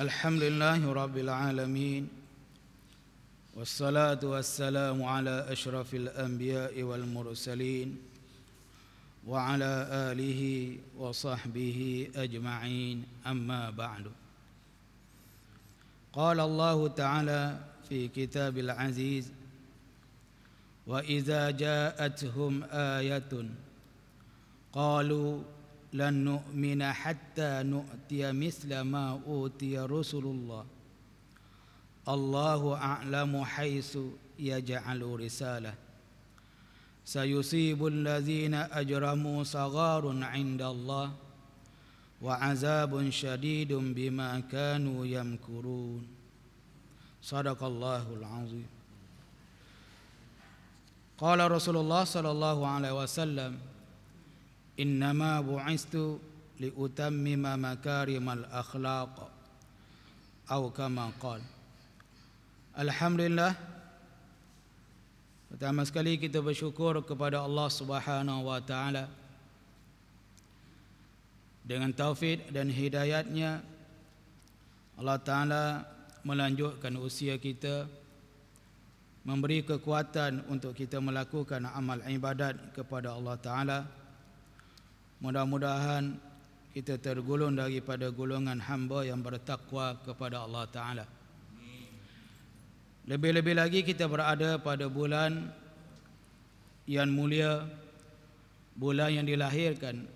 الحمد لله رب العالمين والصلاة والسلام على أشرف الأنبياء والمرسلين وعلى آله وصحبه أجمعين أما بعد قال الله تعالى في كتاب العزيز وإذا جاءتهم آية قالوا لن نؤمن حتى نؤتي مثل ما أوتي رسول الله الله أعلم حيث يجعل رسالة سيصيب الذين أجرموا صغار عند الله وعذاب شديد بما كانوا يمكرون صدق الله العظيم قال رسول الله صلى الله عليه وسلم innama bu'istu li utammima al akhlaq atau kama qal alhamdulillah pertama sekali kita bersyukur kepada Allah Subhanahu wa taala dengan taufik dan hidayatnya Allah taala melanjutkan usia kita memberi kekuatan untuk kita melakukan amal ibadat kepada Allah taala Mudah-mudahan kita tergolong daripada golongan hamba yang bertakwa kepada Allah Ta'ala Lebih-lebih lagi kita berada pada bulan yang mulia Bulan yang dilahirkan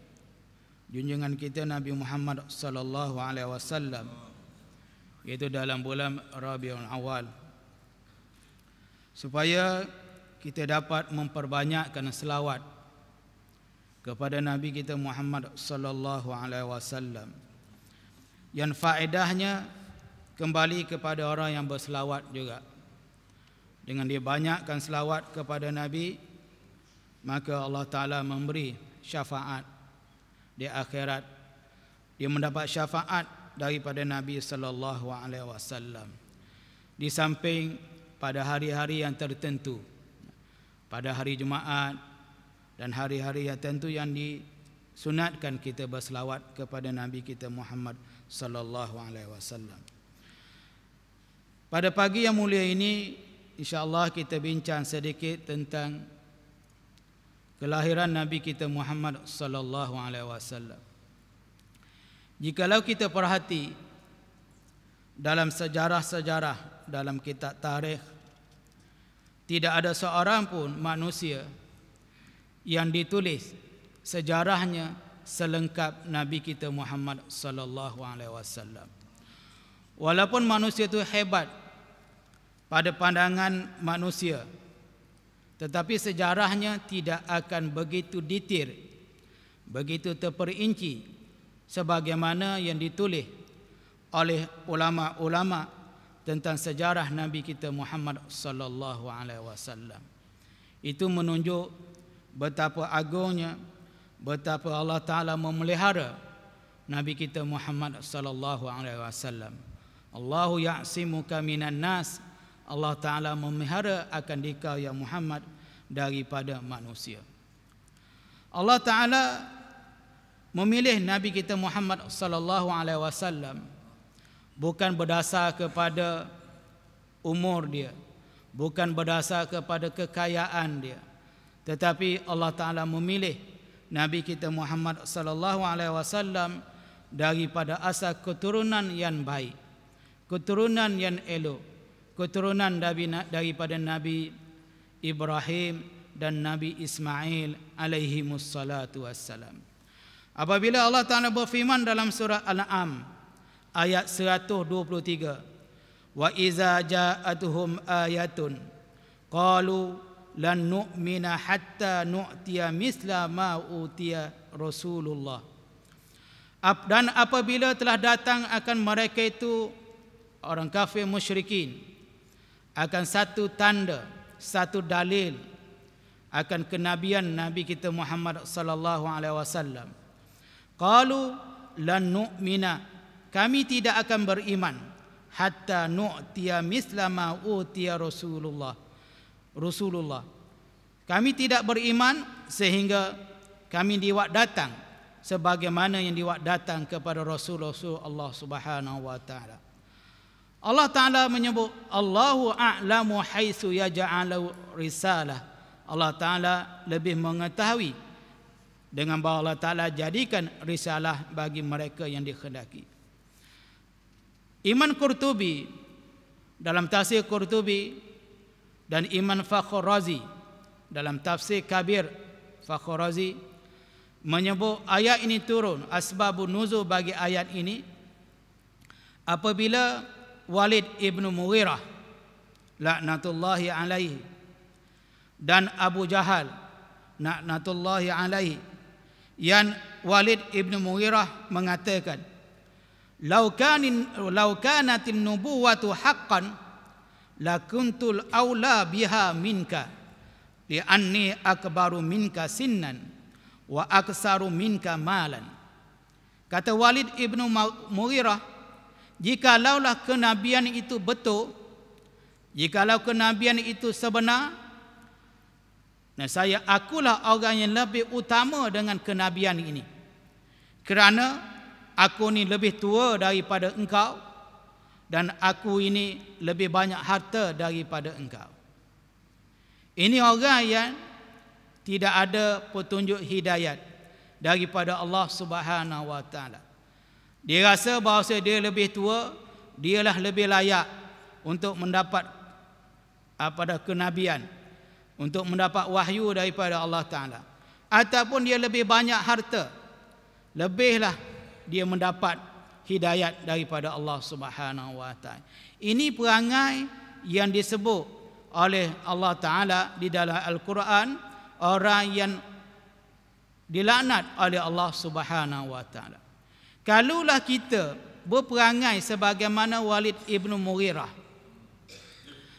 Junjungan kita Nabi Muhammad Sallallahu Alaihi Wasallam Iaitu dalam bulan Rabiul Awal Supaya kita dapat memperbanyakkan selawat kepada Nabi kita Muhammad sallallahu alaihi wasallam. Yang faedahnya kembali kepada orang yang berselawat juga. Dengan dia banyakkan selawat kepada Nabi, maka Allah Taala memberi syafaat di akhirat. Dia mendapat syafaat daripada Nabi sallallahu alaihi wasallam. Di samping pada hari-hari yang tertentu. Pada hari Jumaat, dan hari-hari yang tentu yang disunatkan kita berselawat kepada Nabi kita Muhammad sallallahu alaihi wasallam. Pada pagi yang mulia ini insya-Allah kita bincang sedikit tentang kelahiran Nabi kita Muhammad sallallahu alaihi wasallam. Jikalau kita perhati dalam sejarah-sejarah dalam kitab tarikh tidak ada seorang pun manusia yang ditulis sejarahnya selengkap Nabi kita Muhammad sallallahu alaihi wasallam. Walaupun manusia itu hebat pada pandangan manusia tetapi sejarahnya tidak akan begitu detail begitu terperinci sebagaimana yang ditulis oleh ulama-ulama tentang sejarah Nabi kita Muhammad sallallahu alaihi wasallam. Itu menunjuk betapa agungnya betapa Allah Taala memelihara Nabi kita Muhammad sallallahu alaihi wasallam. Allahu ya'simuka minan nas. Allah Taala memelihara akan dikau ya Muhammad daripada manusia. Allah Taala memilih Nabi kita Muhammad sallallahu alaihi wasallam bukan berdasar kepada umur dia, bukan berdasar kepada kekayaan dia, tetapi Allah taala memilih nabi kita Muhammad sallallahu alaihi wasallam daripada asal keturunan yang baik keturunan yang elok keturunan daripada nabi Ibrahim dan nabi Ismail alaihi musallatu wassalam apabila Allah taala berfirman dalam surah al-an'am ayat 123 wa iza ja'atuhum ayatun qalu lan nu'mina hatta nu'tiya misla ma utiya Rasulullah. Dan apabila telah datang akan mereka itu orang kafir musyrikin akan satu tanda, satu dalil akan kenabian Nabi kita Muhammad sallallahu alaihi wasallam. Qalu lan nu'mina kami tidak akan beriman hatta nu'tiya misla ma utiya Rasulullah Rasulullah. Kami tidak beriman sehingga kami diwak datang sebagaimana yang diwak datang kepada Rasulullah Allah Subhanahu wa taala. Allah taala menyebut Allahu a'lamu ya yaja'alu risalah. Allah taala lebih mengetahui dengan bahawa Allah taala jadikan risalah bagi mereka yang dikehendaki. Iman Qurtubi dalam tafsir Qurtubi dan Imam Fakhr Razi dalam tafsir Kabir Fakhr Razi menyebut ayat ini turun asbabun nuzul bagi ayat ini apabila Walid ibnu Mughirah laknatullahi alaihi dan Abu Jahal laknatullahi alaihi yang Walid ibnu Mughirah mengatakan laukanin laukanatin nubuwatu haqqan lakuntul aula biha minka li anni akbaru minka sinnan wa aksaru minka malan kata walid ibnu mughirah jika laulah kenabian itu betul jika laulah kenabian itu sebenar Nah saya akulah orang yang lebih utama dengan kenabian ini kerana aku ni lebih tua daripada engkau dan aku ini lebih banyak harta daripada engkau. Ini orang yang tidak ada petunjuk hidayat daripada Allah Subhanahu wa taala. Dia rasa bahawa dia lebih tua, dialah lebih layak untuk mendapat apa dah kenabian, untuk mendapat wahyu daripada Allah taala. Ataupun dia lebih banyak harta. Lebihlah dia mendapat hidayat daripada Allah Subhanahu wa taala. Ini perangai yang disebut oleh Allah taala di dalam Al-Quran orang yang dilaknat oleh Allah Subhanahu wa taala. Kalaulah kita berperangai sebagaimana Walid ibnu Mughirah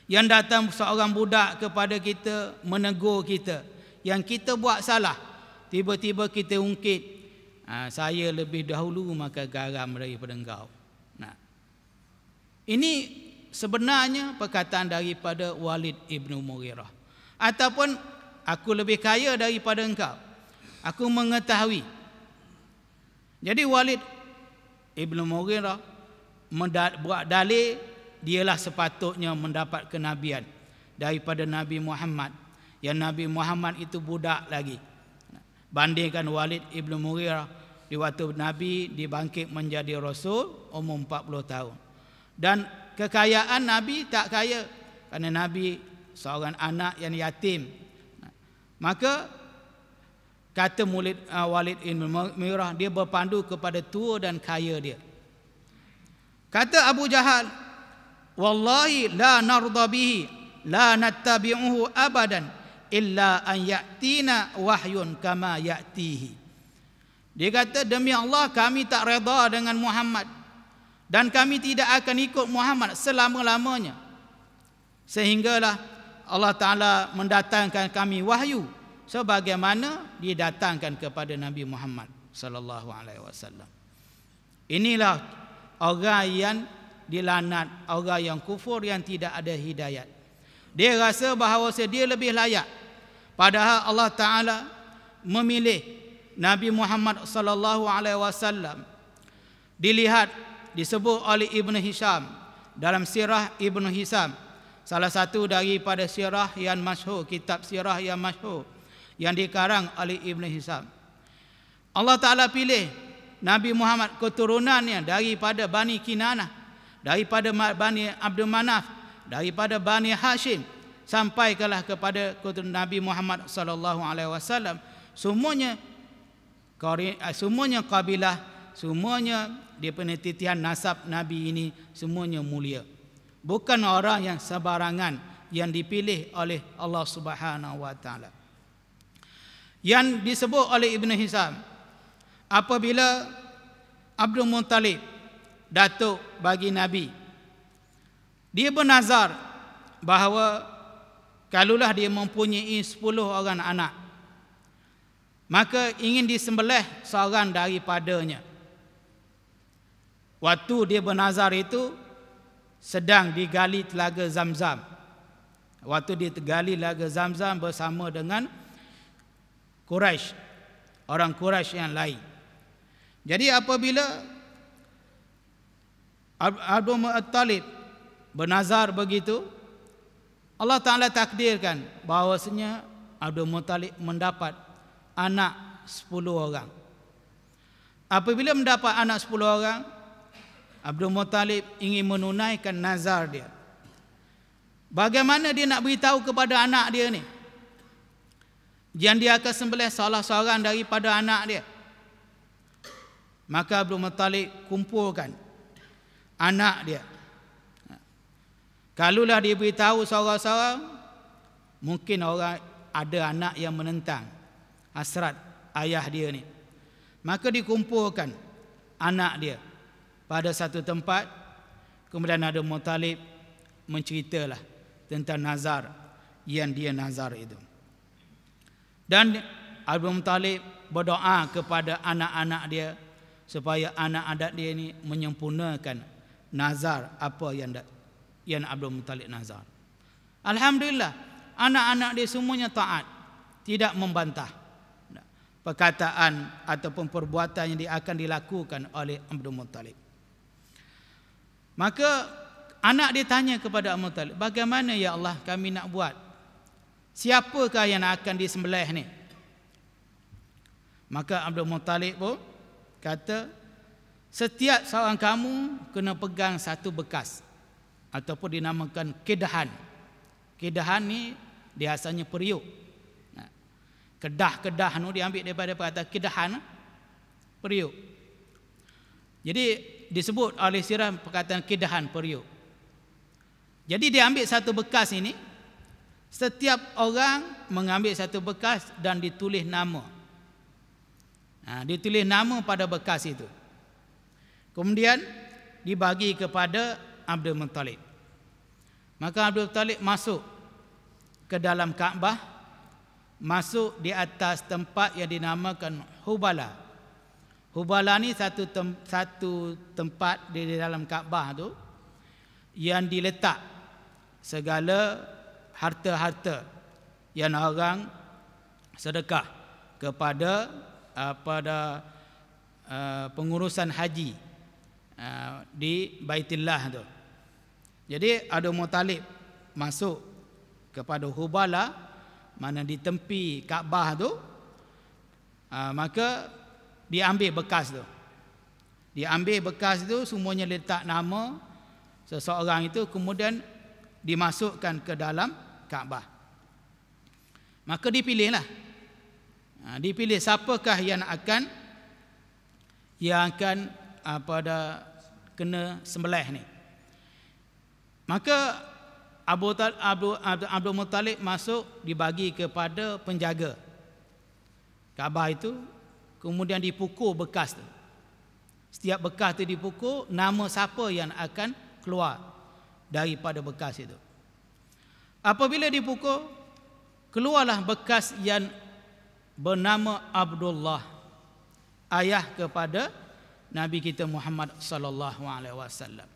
yang datang seorang budak kepada kita menegur kita yang kita buat salah tiba-tiba kita ungkit Ah, saya lebih dahulu maka garam daripada engkau. Nah. Ini sebenarnya perkataan daripada Walid ibnu Mughirah. Ataupun aku lebih kaya daripada engkau. Aku mengetahui. Jadi Walid ibnu Mughirah buat dalih dialah sepatutnya mendapat kenabian daripada Nabi Muhammad yang Nabi Muhammad itu budak lagi Bandingkan Walid Ibn Murirah di waktu Nabi dibangkit menjadi Rasul umur 40 tahun. Dan kekayaan Nabi tak kaya. Kerana Nabi seorang anak yang yatim. Maka kata Mulid, uh, Walid Ibn Murirah dia berpandu kepada tua dan kaya dia. Kata Abu Jahal, Wallahi la narudabihi la nattabi'uhu abadan illa an ya'tina wahyun kama ya'tihi dia kata demi Allah kami tak redha dengan Muhammad dan kami tidak akan ikut Muhammad selama-lamanya sehinggalah Allah taala mendatangkan kami wahyu sebagaimana dia datangkan kepada Nabi Muhammad sallallahu alaihi wasallam inilah orang yang dilanat orang yang kufur yang tidak ada hidayat dia rasa bahawa dia lebih layak Padahal Allah Taala memilih Nabi Muhammad sallallahu alaihi wasallam dilihat disebut oleh Ibn Hisham dalam sirah Ibn Hisham salah satu daripada sirah yang masyhur kitab sirah yang masyhur yang dikarang oleh Ibn Hisham Allah Taala pilih Nabi Muhammad keturunannya daripada Bani Kinanah daripada Bani Abdul Manaf daripada Bani Hashim Sampai kalah kepada Nabi Muhammad sallallahu alaihi wasallam semuanya eh, semuanya kabilah semuanya di penetitian nasab nabi ini semuanya mulia bukan orang yang sebarangan yang dipilih oleh Allah Subhanahu wa taala yang disebut oleh Ibn Hisham, apabila Abdul Muntalib datuk bagi nabi dia bernazar bahawa Kalaulah dia mempunyai 10 orang anak Maka ingin disembelih seorang daripadanya Waktu dia bernazar itu Sedang digali telaga zam-zam Waktu dia tergali telaga zam-zam bersama dengan Quraisy, Orang Quraisy yang lain Jadi apabila Abdul Muttalib bernazar begitu, Allah Ta'ala takdirkan bahawasanya Abdul Muttalib mendapat anak 10 orang. Apabila mendapat anak 10 orang, Abdul Muttalib ingin menunaikan nazar dia. Bagaimana dia nak beritahu kepada anak dia ni? Yang dia akan sembelih salah seorang daripada anak dia. Maka Abdul Muttalib kumpulkan anak dia. Kalaulah dia beritahu seorang-seorang Mungkin orang ada anak yang menentang Hasrat ayah dia ni Maka dikumpulkan anak dia Pada satu tempat Kemudian ada Muttalib Menceritalah tentang Nazar Yang dia Nazar itu Dan Abu Muttalib berdoa kepada anak-anak dia Supaya anak anak dia ni menyempurnakan Nazar apa yang Yan Abdul Muttalib Nazar. Alhamdulillah, anak-anak dia semuanya taat, tidak membantah perkataan ataupun perbuatan yang akan dilakukan oleh Abdul Muttalib. Maka anak dia tanya kepada Abdul Muttalib, bagaimana ya Allah kami nak buat? Siapakah yang akan disembelih ni? Maka Abdul Muttalib pun kata, setiap seorang kamu kena pegang satu bekas ataupun dinamakan kedahan. Kedahan ni biasanya periuk. Ha. Kedah-kedah nu diambil daripada kata kedahan periuk. Jadi disebut oleh sirah perkataan kedahan periuk. Jadi dia ambil satu bekas ini setiap orang mengambil satu bekas dan ditulis nama. Ha, ditulis nama pada bekas itu. Kemudian dibagi kepada Abdul Muttalib. Maka Abdul Talib masuk ke dalam Kaabah masuk di atas tempat yang dinamakan Hubala. Hubala ni satu tem, satu tempat di dalam Kaabah tu yang diletak segala harta-harta yang orang sedekah kepada uh, pada uh, pengurusan haji uh, di Baitillah tu. Uh, jadi Abu Muttalib masuk kepada Hubala mana di tepi Kaabah tu ha, maka diambil bekas tu. Diambil bekas tu semuanya letak nama seseorang itu kemudian dimasukkan ke dalam Kaabah. Maka dipilihlah. Ha, dipilih siapakah yang akan yang akan apa ada kena sembelih ni. Maka Abu Abdul Abdul Abdul Muttalib masuk dibagi kepada penjaga Kaabah itu kemudian dipukul bekas tu. Setiap bekas tu dipukul nama siapa yang akan keluar daripada bekas itu. Apabila dipukul keluarlah bekas yang bernama Abdullah ayah kepada Nabi kita Muhammad sallallahu alaihi wasallam.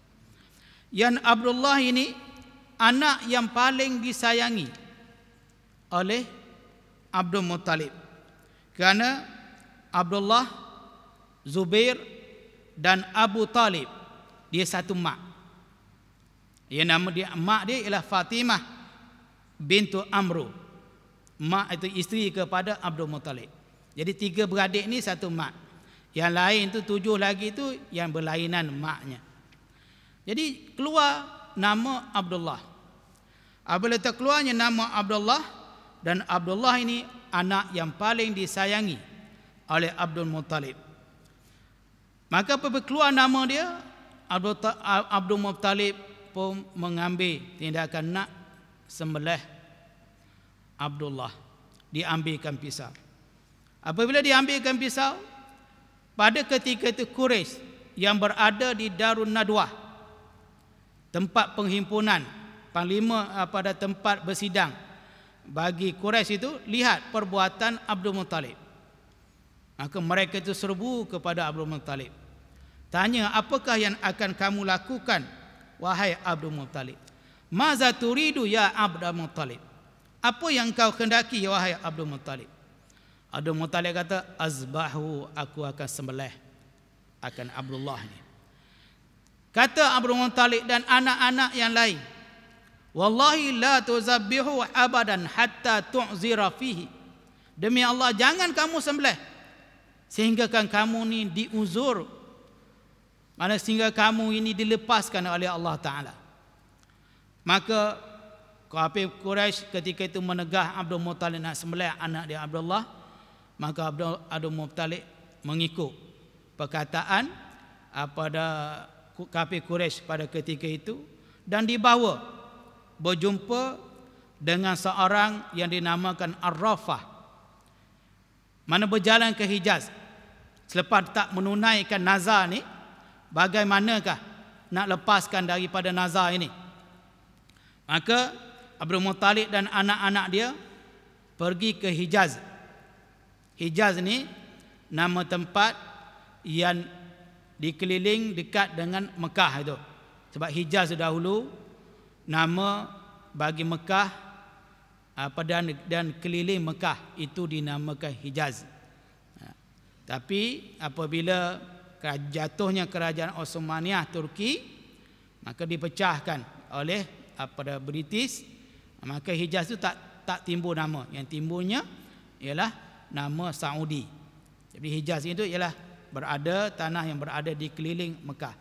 Yang Abdullah ini anak yang paling disayangi oleh Abdul Muttalib. Kerana Abdullah, Zubair dan Abu Talib dia satu mak. Ya nama dia mak dia ialah Fatimah bintu Amru. Mak itu isteri kepada Abdul Muttalib. Jadi tiga beradik ni satu mak. Yang lain tu tujuh lagi tu yang berlainan maknya. Jadi keluar nama Abdullah. Apabila terkeluarnya nama Abdullah dan Abdullah ini anak yang paling disayangi oleh Abdul Muttalib. Maka apabila keluar nama dia, Abdul, Abdul Muttalib pun mengambil tindakan nak sembelih Abdullah. Diambilkan pisau. Apabila diambilkan pisau, pada ketika itu Quraisy yang berada di Darun Nadwah tempat penghimpunan panglima ah, pada tempat bersidang bagi Quraisy itu lihat perbuatan Abdul Muttalib maka mereka itu serbu kepada Abdul Muttalib tanya apakah yang akan kamu lakukan wahai Abdul Muttalib maza turidu ya Abdul Muttalib apa yang kau kendaki ya wahai Abdul Muttalib Abdul Muttalib kata azbahu aku akan sembelih akan Abdullah ni Kata Abu Muttalib dan anak-anak yang lain. Wallahi la tuzabbihu abadan hatta tu'zira fihi. Demi Allah jangan kamu sembelih sehingga kan kamu ni diuzur. Mana sehingga kamu ini dilepaskan oleh Allah Taala. Maka Kafir Quraisy ketika itu menegah Abdul Muttalib nak sembelih anak dia Abdullah, maka Abdul Abdul Muttalib mengikut perkataan apa kafir Quraisy pada ketika itu dan dibawa berjumpa dengan seorang yang dinamakan Ar-Rafah mana berjalan ke Hijaz selepas tak menunaikan nazar ni bagaimanakah nak lepaskan daripada nazar ini maka Abdul Muttalib dan anak-anak dia pergi ke Hijaz Hijaz ni nama tempat yang dikeliling dekat dengan Mekah itu sebab Hijaz dahulu nama bagi Mekah apa ah, dan dan keliling Mekah itu dinamakan Hijaz ha. tapi apabila jatuhnya kerajaan Osmaniyah Turki maka dipecahkan oleh ah, pada British maka Hijaz itu tak tak timbul nama yang timbulnya ialah nama Saudi jadi Hijaz itu ialah berada tanah yang berada di keliling Mekah.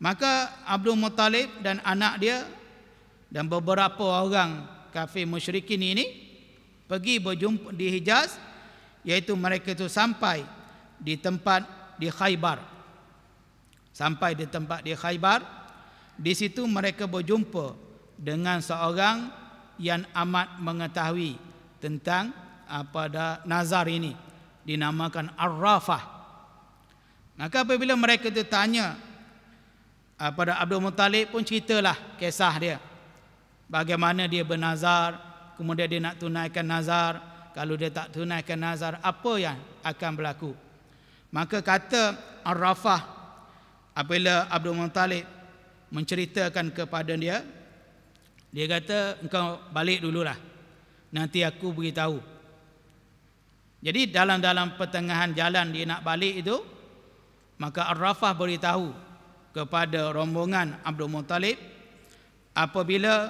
Maka Abdul Muttalib dan anak dia dan beberapa orang kafir musyrikin ini pergi berjumpa di Hijaz iaitu mereka itu sampai di tempat di Khaybar. Sampai di tempat di Khaybar, di situ mereka berjumpa dengan seorang yang amat mengetahui tentang apa dah nazar ini dinamakan Ar-Rafah. ar rafah Maka apabila mereka itu tanya ah, pada Abdul Muttalib pun ceritalah kisah dia. Bagaimana dia bernazar, kemudian dia nak tunaikan nazar. Kalau dia tak tunaikan nazar, apa yang akan berlaku? Maka kata Ar-Rafah apabila Abdul Muttalib menceritakan kepada dia, dia kata, engkau balik dululah. Nanti aku beritahu. Jadi dalam-dalam pertengahan jalan dia nak balik itu, Maka Ar-Rafah beritahu kepada rombongan Abdul Muttalib apabila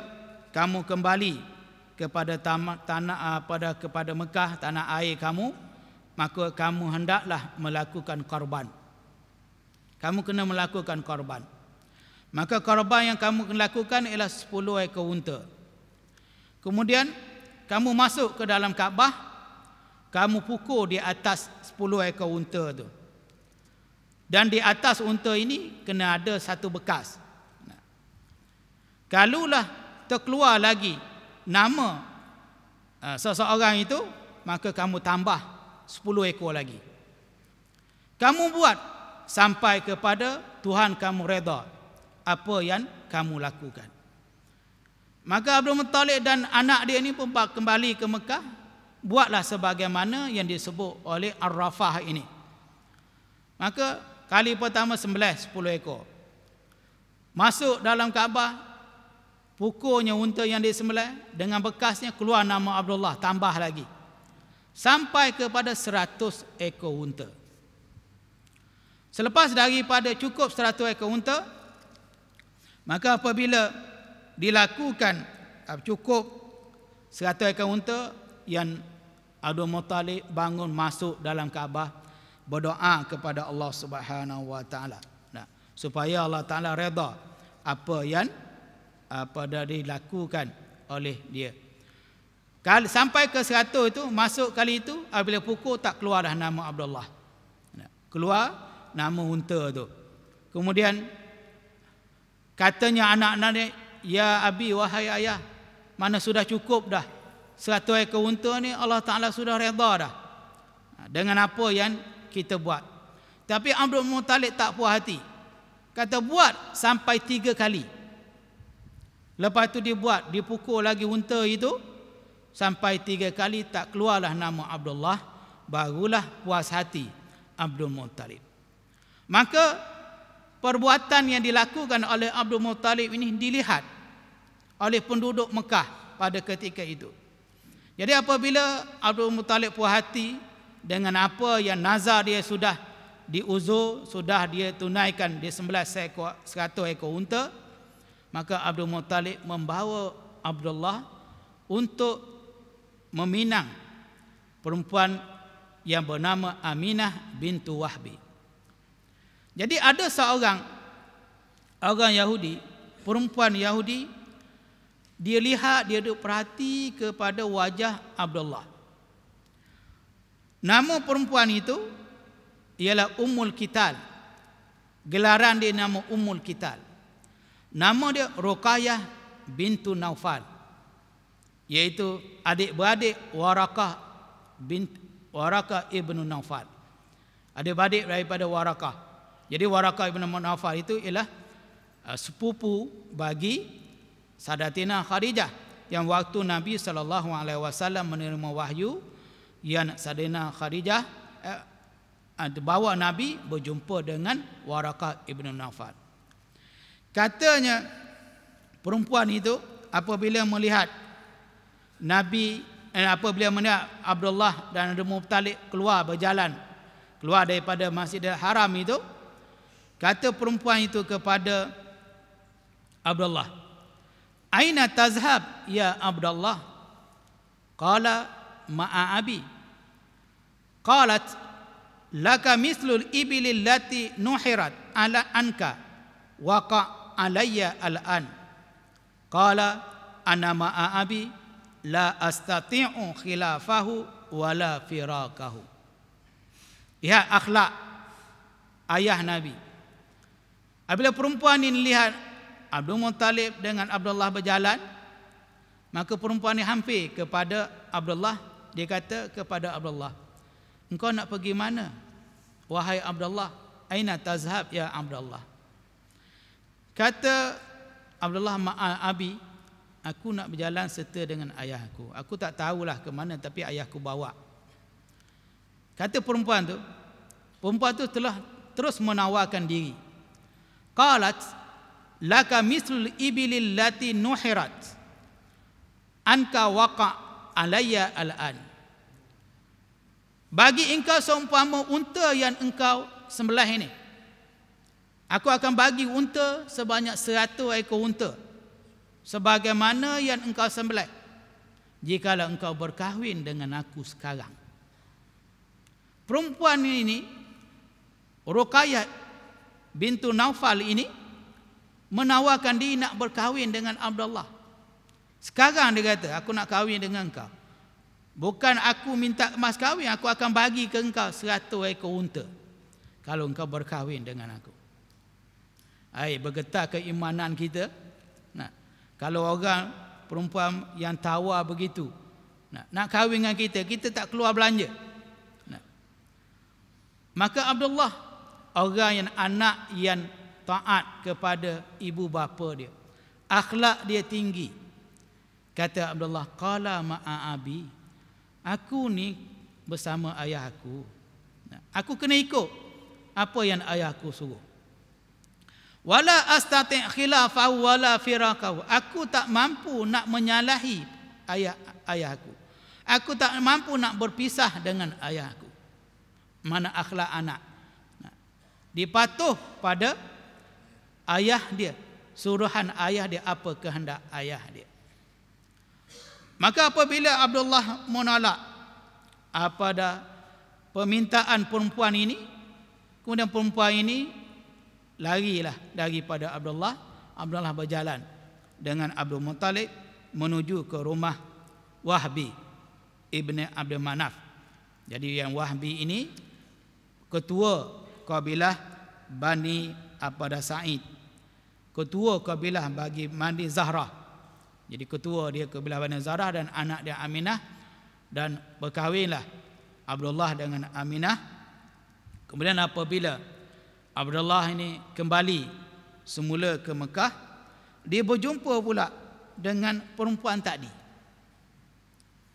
kamu kembali kepada tanah ah, pada kepada Mekah tanah air kamu maka kamu hendaklah melakukan korban kamu kena melakukan korban maka korban yang kamu kena lakukan ialah 10 ekor unta kemudian kamu masuk ke dalam Kaabah kamu pukul di atas 10 ekor unta tu dan di atas unta ini kena ada satu bekas. Kalaulah terkeluar lagi nama ah, seseorang itu, maka kamu tambah 10 ekor lagi. Kamu buat sampai kepada Tuhan kamu reda apa yang kamu lakukan. Maka Abdul Muttalib dan anak dia ini pun kembali ke Mekah. Buatlah sebagaimana yang disebut oleh Ar-Rafah ini. Maka Kali pertama 19 10 ekor. Masuk dalam Kaabah pukulnya unta yang di sembelih dengan bekasnya keluar nama Abdullah tambah lagi. Sampai kepada 100 ekor unta. Selepas daripada cukup 100 ekor unta maka apabila dilakukan ah, cukup 100 ekor unta yang Abdul Muttalib bangun masuk dalam Kaabah berdoa kepada Allah Subhanahu wa taala. Nah, supaya Allah taala redha apa yang apa dah dilakukan oleh dia. Kali, sampai ke 100 itu masuk kali itu apabila pukul tak keluar dah nama Abdullah. Nah, keluar nama unta tu. Kemudian katanya anak nenek Ya Abi wahai ayah Mana sudah cukup dah Seratus ekor unta ni Allah Ta'ala sudah reda dah Dengan apa yang kita buat. Tapi Abdul Muttalib tak puas hati. Kata buat sampai tiga kali. Lepas tu dia buat, dipukul lagi unta itu. Sampai tiga kali tak keluarlah nama Abdullah. Barulah puas hati Abdul Muttalib. Maka perbuatan yang dilakukan oleh Abdul Muttalib ini dilihat oleh penduduk Mekah pada ketika itu. Jadi apabila Abdul Muttalib puas hati, dengan apa yang nazar dia sudah diuzur, sudah dia tunaikan di sebelah seekor seratus ekor unta, maka Abdul Muttalib membawa Abdullah untuk meminang perempuan yang bernama Aminah bintu Wahbi. Jadi ada seorang orang Yahudi, perempuan Yahudi, dia lihat, dia duduk perhati kepada wajah Abdullah. Nama perempuan itu ialah Ummul Kital. Gelaran dia nama Ummul Kital. Nama dia Ruqayyah bintu Naufal. yaitu adik-beradik Warakah bint Warakah ibnu Naufal. Adik-beradik daripada Warakah. Jadi Warakah ibnu Naufal itu ialah uh, sepupu bagi Sadatina Khadijah yang waktu Nabi saw menerima wahyu yang Sadena Khadijah eh, ah, bawa Nabi berjumpa dengan Warakah Ibn Nafal. Katanya perempuan itu apabila melihat Nabi eh, apabila melihat Abdullah dan Abdul Talib keluar berjalan keluar daripada Masjidil Haram itu kata perempuan itu kepada Abdullah Aina tazhab ya Abdullah kala ma'a abi qalat laka mislul ibilil lati nuhirat ala anka waqa alayya al'an qala ana ma'a abi la astati'u khilafahu wala firakahu ya akhlak ayah nabi apabila perempuan ini lihat Abdul Muttalib dengan Abdullah berjalan maka perempuan ini hampir kepada Abdullah dia kata kepada Abdullah Engkau nak pergi mana? Wahai Abdullah Aina tazhab ya Abdullah Kata Abdullah ma'al abi Aku nak berjalan serta dengan ayah aku Aku tak tahulah ke mana tapi ayah aku bawa Kata perempuan tu Perempuan tu telah terus menawarkan diri Qalat Laka mislul ibilil lati nuhirat Anka waqa' Alayya al'an bagi engkau seumpama unta yang engkau sembelah ini aku akan bagi unta sebanyak seratus ekor unta sebagaimana yang engkau sembelah jikalau engkau berkahwin dengan aku sekarang perempuan ini Rukayat bintu Naufal ini menawarkan diri nak berkahwin dengan Abdullah sekarang dia kata, aku nak kahwin dengan kau. Bukan aku minta emas kahwin, aku akan bagi ke kau seratus ekor unta. Kalau kau berkahwin dengan aku. Hai, bergetar keimanan kita. Nah, kalau orang perempuan yang tawar begitu, nak, nak kahwin dengan kita, kita tak keluar belanja. Nah. Maka Abdullah, orang yang anak yang taat kepada ibu bapa dia. Akhlak dia tinggi. Kata Abdullah, "Qala ma'a abi." Aku ni bersama ayah aku. Aku kena ikut apa yang ayah aku suruh. Wala astati khilafa wala firaqahu. Aku tak mampu nak menyalahi ayah ayah aku. Aku tak mampu nak berpisah dengan ayah aku. Mana akhlak anak? Dipatuh pada ayah dia. Suruhan ayah dia apa kehendak ayah dia. Maka apabila Abdullah menolak apa dah permintaan perempuan ini, kemudian perempuan ini larilah daripada Abdullah. Abdullah berjalan dengan Abdul Muttalib menuju ke rumah Wahbi ibni Abdul Manaf. Jadi yang Wahbi ini ketua kabilah Bani Apada Sa'id. Ketua kabilah bagi Mandi Zahrah. Jadi ketua dia ke belah Bani Zara dan anak dia Aminah dan berkahwinlah Abdullah dengan Aminah. Kemudian apabila Abdullah ini kembali semula ke Mekah, dia berjumpa pula dengan perempuan tadi.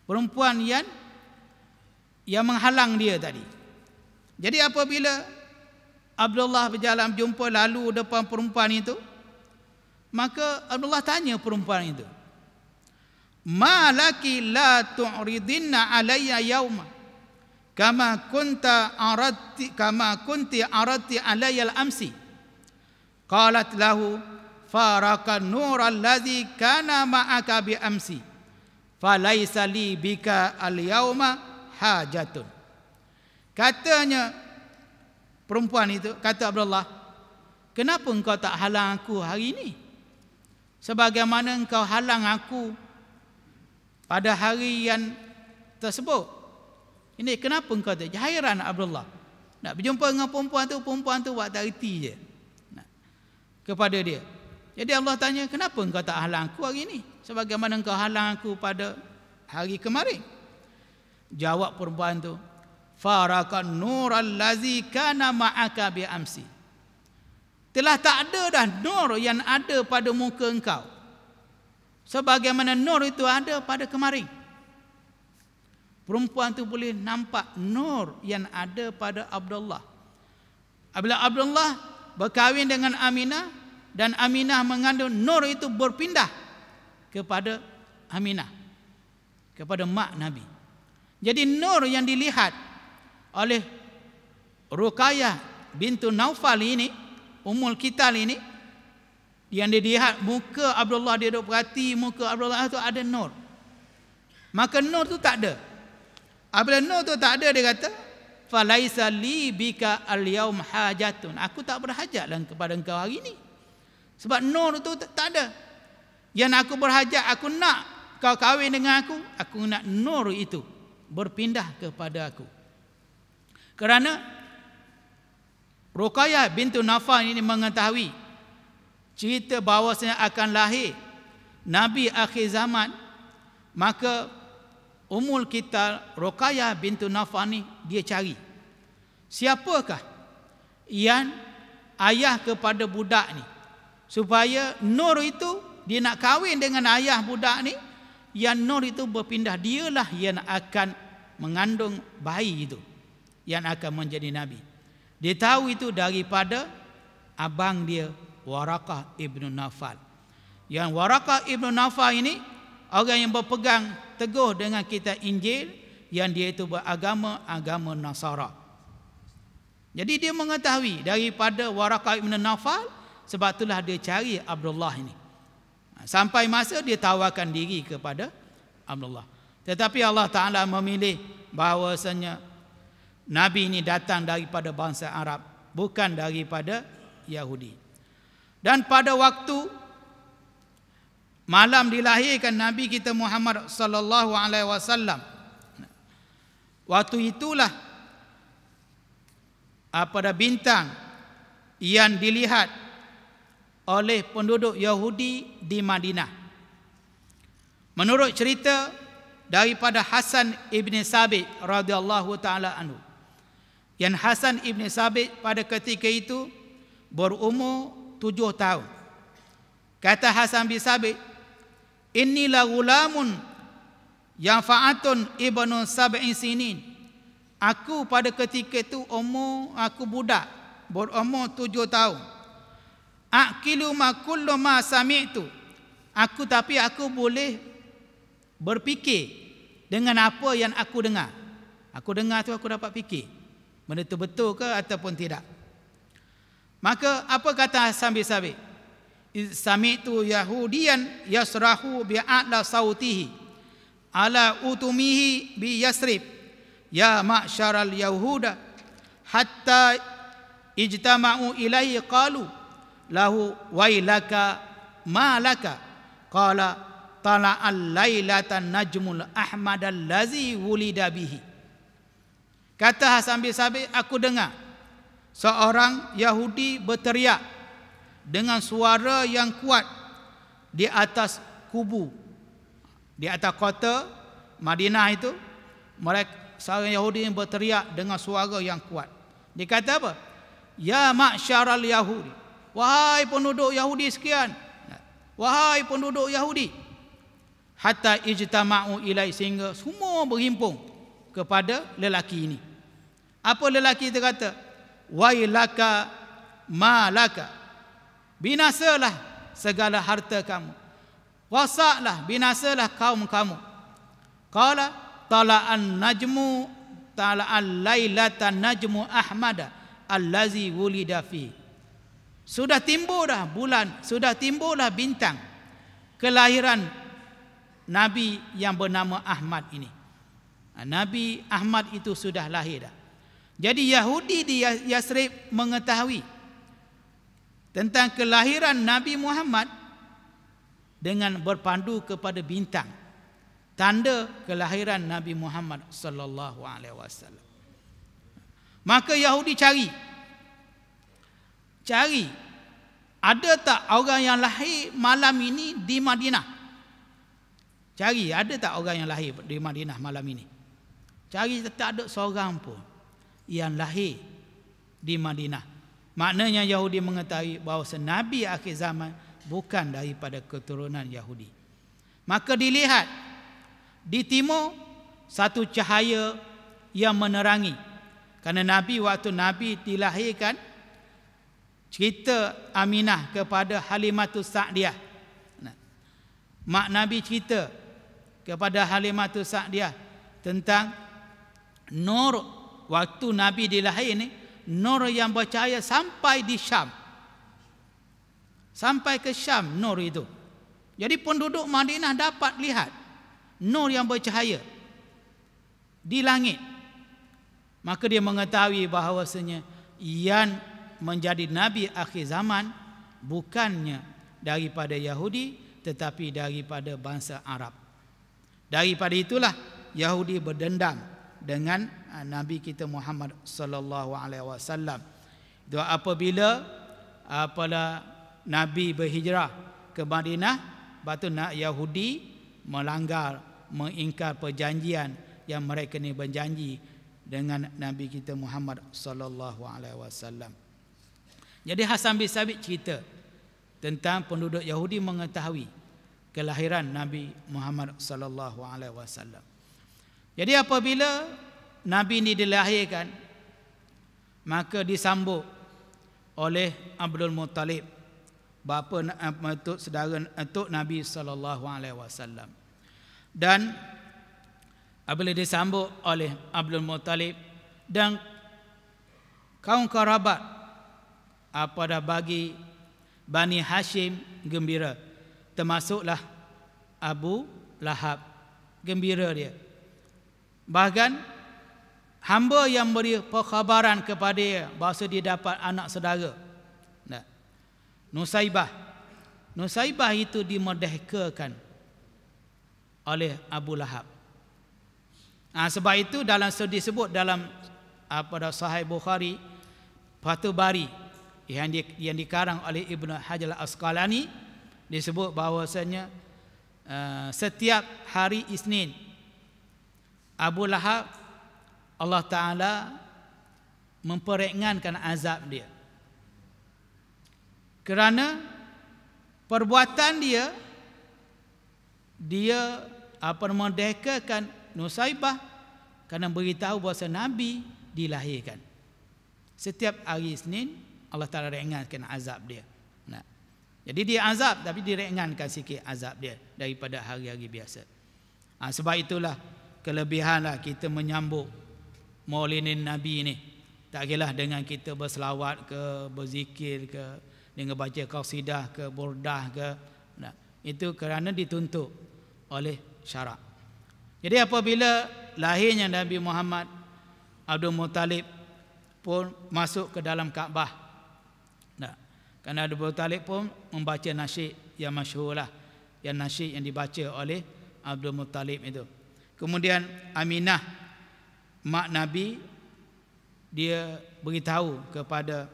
Perempuan yang yang menghalang dia tadi. Jadi apabila Abdullah berjalan jumpa lalu depan perempuan itu, maka Abdullah tanya perempuan itu, malaki la tu'ridinna alayya yawma kama kunta aradti kama kunti aradti alayya al-amsi qalat lahu faraka nur alladhi kana ma'aka bi amsi falaysa li bika al-yawma hajatun katanya perempuan itu kata Abdullah kenapa engkau tak halang aku hari ini sebagaimana engkau halang aku pada hari yang tersebut. Ini kenapa engkau tak jahiran Abdullah? Nak berjumpa dengan perempuan tu, perempuan tu buat tariti je. Nah, kepada dia. Jadi Allah tanya, kenapa engkau tak halang aku hari ini? Sebagaimana engkau halang aku pada hari kemarin? Jawab perempuan tu, Farakan nur allazi kana ma'aka bi amsi. Telah tak ada dah nur yang ada pada muka engkau. Sebagaimana nur itu ada pada kemari. Perempuan itu boleh nampak nur yang ada pada Abdullah. Apabila Abdullah berkahwin dengan Aminah dan Aminah mengandung nur itu berpindah kepada Aminah. Kepada mak Nabi. Jadi nur yang dilihat oleh Rukayah bintu Naufal ini, umul kita ini, yang dia lihat muka Abdullah dia duk perhati muka Abdullah tu ada nur. Maka nur tu tak ada. Apabila nur tu tak ada dia kata falaisa li bika al-yawm hajatun. Aku tak berhajatlah kepada engkau hari ini. Sebab nur tu tak ada. Yang aku berhajat aku nak kau kahwin dengan aku, aku nak nur itu berpindah kepada aku. Kerana Ruqayyah bintu Nafal ini mengetahui cerita bahawasanya akan lahir Nabi akhir zaman maka umul kita Ruqayyah bintu Nafani dia cari siapakah yang ayah kepada budak ni supaya Nur itu dia nak kahwin dengan ayah budak ni yang Nur itu berpindah dialah yang akan mengandung bayi itu yang akan menjadi Nabi dia tahu itu daripada abang dia Warakah Ibn Nafal Yang Warakah Ibn Nafal ini Orang yang berpegang teguh dengan kitab Injil Yang dia itu beragama-agama Nasara Jadi dia mengetahui daripada Warakah Ibn Nafal Sebab itulah dia cari Abdullah ini Sampai masa dia tawarkan diri kepada Abdullah Tetapi Allah Ta'ala memilih bahawasanya Nabi ini datang daripada bangsa Arab Bukan daripada Yahudi. Dan pada waktu malam dilahirkan Nabi kita Muhammad sallallahu alaihi wasallam. Waktu itulah apabila bintang yang dilihat oleh penduduk Yahudi di Madinah. Menurut cerita daripada Hasan ibni Sabit radhiyallahu taala anhu. Yang Hasan ibni Sabit pada ketika itu berumur tujuh tahun. Kata Hasan bin Sabit, inilah gulamun yang fa'atun ibnu sab'in sini. Aku pada ketika itu umur aku budak, berumur tujuh tahun. Akilu ma kullu ma itu. Aku tapi aku boleh berpikir dengan apa yang aku dengar. Aku dengar tu aku dapat fikir. Benda betul ke ataupun tidak. Maka apa kata sambil bin Sabit? tu Yahudian yasrahu bi bi'adla sautihi ala utumihi bi yasrib ya ma'syaral yahuda hatta ijtama'u ilai qalu lahu wailaka malaka qala tala al-lailatan najmul ahmad allazi wulida bihi kata hasan bin sabi aku dengar seorang Yahudi berteriak dengan suara yang kuat di atas kubu di atas kota Madinah itu mereka seorang Yahudi yang berteriak dengan suara yang kuat dia kata apa ya masyaral yahudi wahai penduduk yahudi sekian wahai penduduk yahudi hatta ijtama'u ilai sehingga semua berhimpung kepada lelaki ini apa lelaki itu kata wailaka malaka binasalah segala harta kamu wasalah binasalah kaum kamu Kala tala'an najmu tala'an lailatan najmu ahmada allazi wulida fi sudah timbul dah bulan sudah timbul dah bintang kelahiran nabi yang bernama Ahmad ini nabi Ahmad itu sudah lahir dah jadi Yahudi di Yasrib mengetahui tentang kelahiran Nabi Muhammad dengan berpandu kepada bintang tanda kelahiran Nabi Muhammad sallallahu alaihi wasallam. Maka Yahudi cari cari ada tak orang yang lahir malam ini di Madinah? Cari ada tak orang yang lahir di Madinah malam ini? Cari tak ada seorang pun yang lahir di Madinah. Maknanya Yahudi mengetahui bahawa senabi akhir zaman bukan daripada keturunan Yahudi. Maka dilihat di timur satu cahaya yang menerangi. Karena Nabi waktu Nabi dilahirkan cerita Aminah kepada Halimatu Sa'diyah. Mak Nabi cerita kepada Halimatu Sa'diyah tentang nur Waktu Nabi dilahir ni Nur yang bercahaya sampai di Syam Sampai ke Syam Nur itu Jadi penduduk Madinah dapat lihat Nur yang bercahaya Di langit Maka dia mengetahui bahawasanya Yang menjadi Nabi akhir zaman Bukannya daripada Yahudi Tetapi daripada bangsa Arab Daripada itulah Yahudi berdendam dengan ah, Nabi kita Muhammad sallallahu alaihi wasallam. Itu apabila apabila Nabi berhijrah ke Madinah, batu nak Yahudi melanggar, mengingkar perjanjian yang mereka ni berjanji dengan Nabi kita Muhammad sallallahu alaihi wasallam. Jadi Hasan bin Sabit cerita tentang penduduk Yahudi mengetahui kelahiran Nabi Muhammad sallallahu alaihi wasallam. Jadi apabila Nabi ini dilahirkan maka disambut oleh Abdul Muttalib bapa atuk eh, saudara atuk Nabi sallallahu alaihi wasallam. Dan apabila disambut oleh Abdul Muttalib dan kaum kerabat apa bagi Bani Hashim gembira termasuklah Abu Lahab gembira dia Bahkan hamba yang beri perkhabaran kepada dia bahawa dia dapat anak saudara. Nah. Nusaibah. Nusaibah itu dimerdekakan oleh Abu Lahab. Nah, sebab itu dalam sebut dalam apa dah Sahih Bukhari Fathul Bari yang di, yang dikarang oleh Ibnu Hajar Al-Asqalani disebut bahawasanya uh, setiap hari Isnin Abu Lahab Allah Ta'ala memperingankan azab dia kerana perbuatan dia dia apa memerdekakan Nusaibah kerana beritahu bahawa Nabi dilahirkan setiap hari Isnin Allah Ta'ala ringankan azab dia nah. jadi dia azab tapi diringankan sikit azab dia daripada hari-hari biasa ha, sebab itulah kelebihanlah kita menyambut Maulidin Nabi ni. Tak kira dengan kita berselawat ke, berzikir ke, dengan baca qasidah ke, burdah ke. Nah, itu kerana dituntut oleh syarak. Jadi apabila lahirnya Nabi Muhammad Abdul Muttalib pun masuk ke dalam Kaabah. Nah, kerana Abdul Muttalib pun membaca nasyid yang masyhurlah, yang nasyid yang dibaca oleh Abdul Muttalib itu. Kemudian Aminah mak Nabi dia beritahu kepada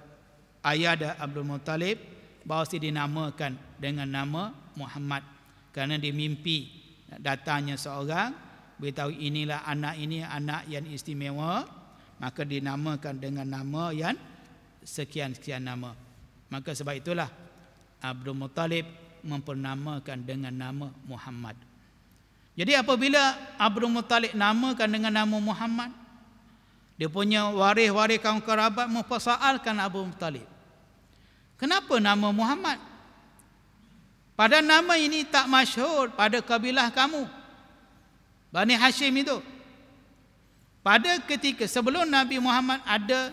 ayah dia Abdul Muttalib bahawa dia dinamakan dengan nama Muhammad kerana dia mimpi datangnya seorang beritahu inilah anak ini anak yang istimewa maka dinamakan dengan nama yang sekian-sekian nama maka sebab itulah Abdul Muttalib mempernamakan dengan nama Muhammad jadi apabila Abdul Muttalib namakan dengan nama Muhammad, dia punya waris-waris kaum kerabat mempersoalkan Abu Muttalib. Kenapa nama Muhammad? Pada nama ini tak masyhur pada kabilah kamu. Bani Hashim itu. Pada ketika sebelum Nabi Muhammad ada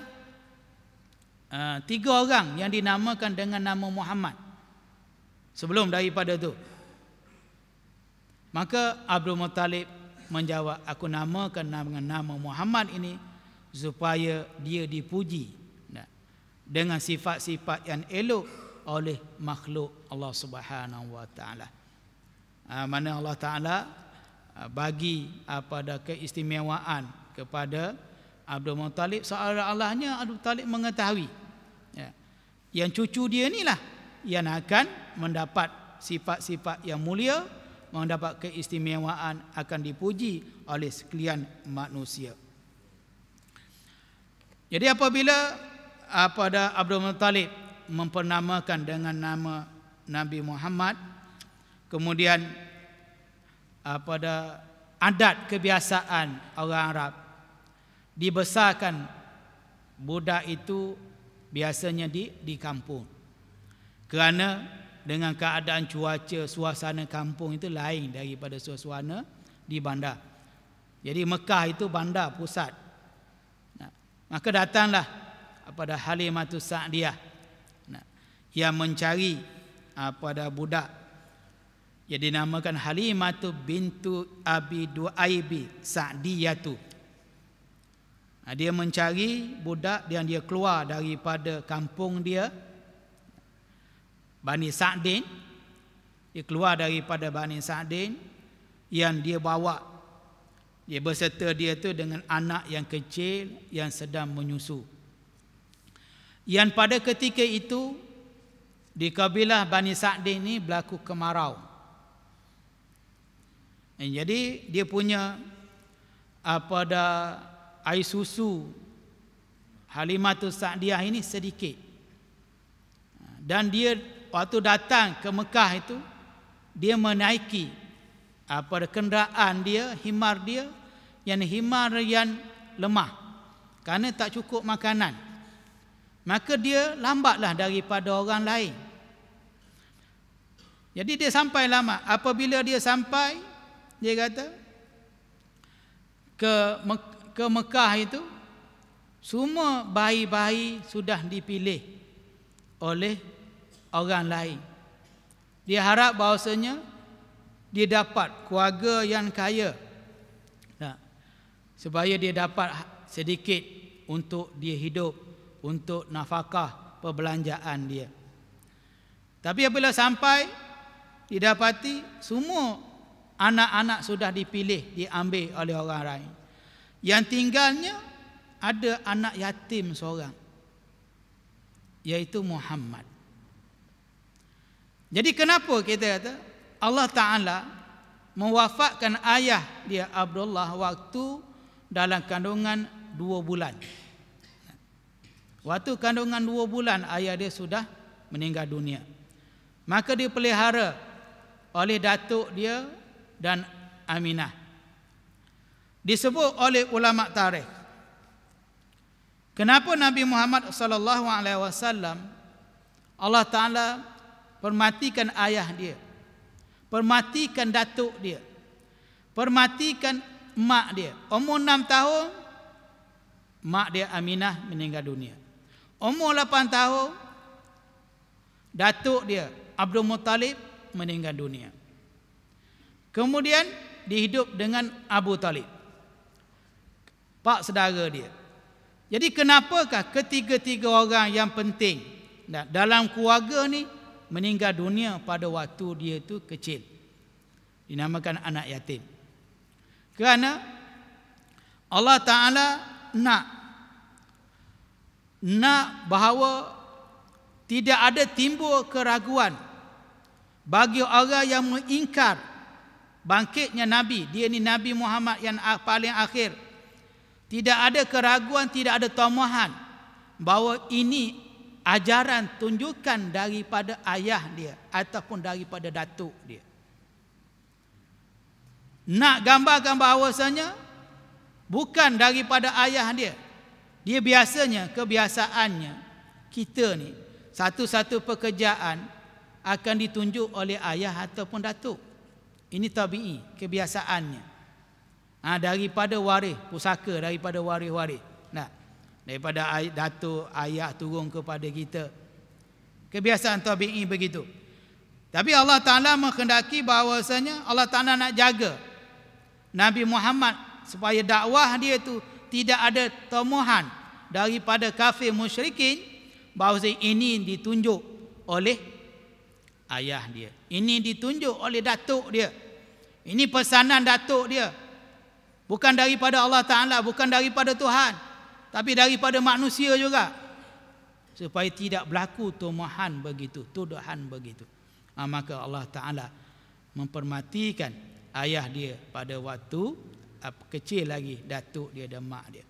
uh, tiga orang yang dinamakan dengan nama Muhammad. Sebelum daripada itu. Maka Abdul Muttalib menjawab aku namakan dengan nama Muhammad ini supaya dia dipuji dengan sifat-sifat yang elok oleh makhluk Allah Subhanahu wa taala. Ah, mana Allah taala ah, bagi apa ah, keistimewaan kepada Abdul Muttalib seolah Allahnya Abdul Muttalib mengetahui ya, yang cucu dia inilah yang akan mendapat sifat-sifat yang mulia mendapat keistimewaan akan dipuji oleh sekalian manusia. Jadi apabila ah, pada Abdul Muttalib mempernamakan dengan nama Nabi Muhammad kemudian ah, pada adat kebiasaan orang Arab dibesarkan budak itu biasanya di di kampung kerana dengan keadaan cuaca suasana kampung itu lain daripada suasana di bandar. Jadi Mekah itu bandar pusat. Nah, maka datanglah pada Halimatu Sa'diah. Nah, yang mencari uh, pada budak yang dinamakan Halimatu bintu Abi Duaibi Sa'diyatu. Nah, dia mencari budak yang dia keluar daripada kampung dia Bani Sa'din Dia keluar daripada Bani Sa'din Yang dia bawa Dia berserta dia tu dengan anak yang kecil Yang sedang menyusu Yang pada ketika itu Di kabilah Bani Sa'din ni berlaku kemarau Dan eh, Jadi dia punya apa ah, ada air susu Halimatus sadiah ini sedikit ah, dan dia waktu datang ke Mekah itu dia menaiki apa ah, kenderaan dia himar dia yang himar yang lemah kerana tak cukup makanan maka dia lambatlah daripada orang lain jadi dia sampai lama apabila dia sampai dia kata ke Mek- ke Mekah itu semua bayi-bayi sudah dipilih oleh orang lain. Dia harap bahasanya dia dapat keluarga yang kaya. Nah, supaya dia dapat sedikit untuk dia hidup, untuk nafkah perbelanjaan dia. Tapi apabila sampai didapati semua anak-anak sudah dipilih, diambil oleh orang lain. Yang tinggalnya ada anak yatim seorang. Yaitu Muhammad. Jadi kenapa kita kata Allah Taala mewafatkan ayah dia Abdullah waktu dalam kandungan dua bulan. Waktu kandungan dua bulan ayah dia sudah meninggal dunia. Maka dipelihara oleh datuk dia dan Aminah. Disebut oleh ulama tarikh. Kenapa Nabi Muhammad sallallahu alaihi wasallam Allah Taala Permatikan ayah dia Permatikan datuk dia Permatikan mak dia Umur enam tahun Mak dia Aminah meninggal dunia Umur lapan tahun Datuk dia Abdul Muttalib meninggal dunia Kemudian dihidup dengan Abu Talib Pak sedara dia Jadi kenapakah ketiga-tiga orang yang penting Dalam keluarga ni meninggal dunia pada waktu dia tu kecil dinamakan anak yatim kerana Allah Ta'ala nak nak bahawa tidak ada timbul keraguan bagi orang yang mengingkar bangkitnya Nabi dia ni Nabi Muhammad yang paling akhir tidak ada keraguan tidak ada tomahan bahawa ini ajaran tunjukkan daripada ayah dia ataupun daripada datuk dia. Nak gambarkan bahawasanya bukan daripada ayah dia. Dia biasanya kebiasaannya kita ni satu-satu pekerjaan akan ditunjuk oleh ayah ataupun datuk. Ini tabii kebiasaannya. Ah Ha, daripada waris pusaka daripada waris-waris daripada datuk ayah turun kepada kita kebiasaan tabi'i begitu tapi Allah Taala menghendaki bahawasanya Allah Taala nak jaga Nabi Muhammad supaya dakwah dia itu tidak ada temuhan daripada kafir musyrikin bahawasanya ini ditunjuk oleh ayah dia ini ditunjuk oleh datuk dia ini pesanan datuk dia bukan daripada Allah Taala bukan daripada Tuhan tapi daripada manusia juga supaya tidak berlaku tuduhan begitu tuduhan begitu ha, maka Allah taala mempermatikan ayah dia pada waktu ah, kecil lagi datuk dia dan mak dia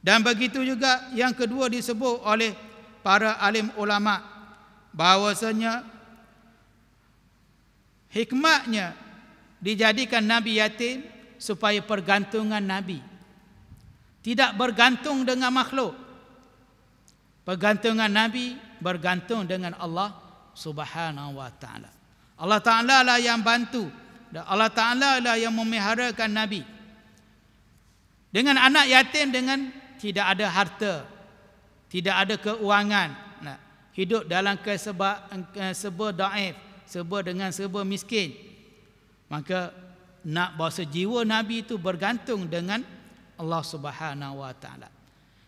dan begitu juga yang kedua disebut oleh para alim ulama bahwasanya hikmahnya dijadikan nabi yatim supaya pergantungan nabi tidak bergantung dengan makhluk. Pergantungan Nabi bergantung dengan Allah Subhanahu wa taala. Allah taala lah yang bantu dan Allah taala lah yang memeliharakan Nabi. Dengan anak yatim dengan tidak ada harta, tidak ada keuangan, hidup dalam keseba eh, seba daif, seba dengan seba miskin. Maka nak bahasa jiwa Nabi itu bergantung dengan Allah Subhanahu wa taala.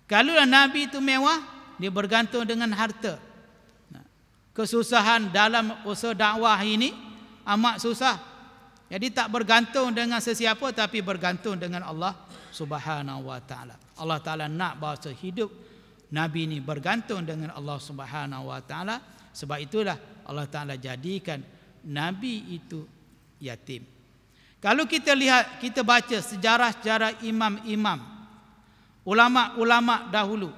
Kalau nabi itu mewah, dia bergantung dengan harta. Kesusahan dalam usaha dakwah ini amat susah. Jadi tak bergantung dengan sesiapa tapi bergantung dengan Allah Subhanahu wa taala. Allah taala nak bahasa hidup nabi ini bergantung dengan Allah Subhanahu wa taala. Sebab itulah Allah taala jadikan nabi itu yatim. Kalau kita lihat, kita baca sejarah-sejarah imam-imam, ulama-ulama dahulu.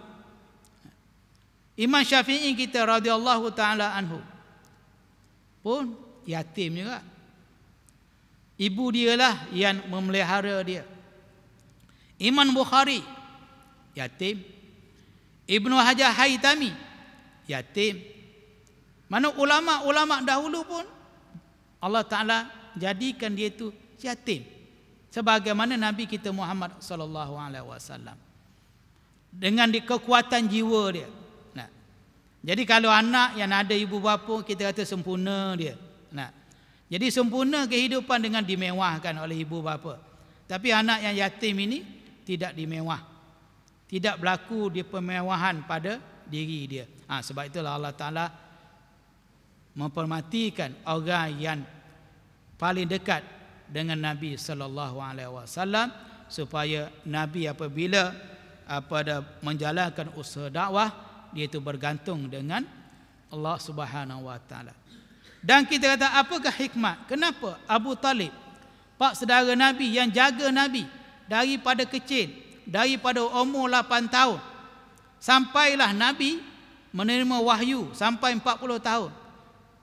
Imam Syafi'i kita radhiyallahu taala anhu pun yatim juga. Ibu dia lah yang memelihara dia. Imam Bukhari yatim. Ibnu Hajar Haitami yatim. Mana ulama-ulama dahulu pun Allah Taala jadikan dia itu yatim sebagaimana nabi kita Muhammad sallallahu alaihi wasallam dengan di kekuatan jiwa dia nah jadi kalau anak yang ada ibu bapa kita kata sempurna dia nah jadi sempurna kehidupan dengan dimewahkan oleh ibu bapa tapi anak yang yatim ini tidak dimewah tidak berlaku di pemewahan pada diri dia ha, sebab itulah Allah taala mempermatikan orang yang paling dekat dengan Nabi sallallahu alaihi wasallam supaya Nabi apabila apa ada menjalankan usaha dakwah dia itu bergantung dengan Allah Subhanahu wa taala. Dan kita kata apakah hikmat? Kenapa Abu Talib pak saudara Nabi yang jaga Nabi daripada kecil, daripada umur 8 tahun sampailah Nabi menerima wahyu sampai 40 tahun.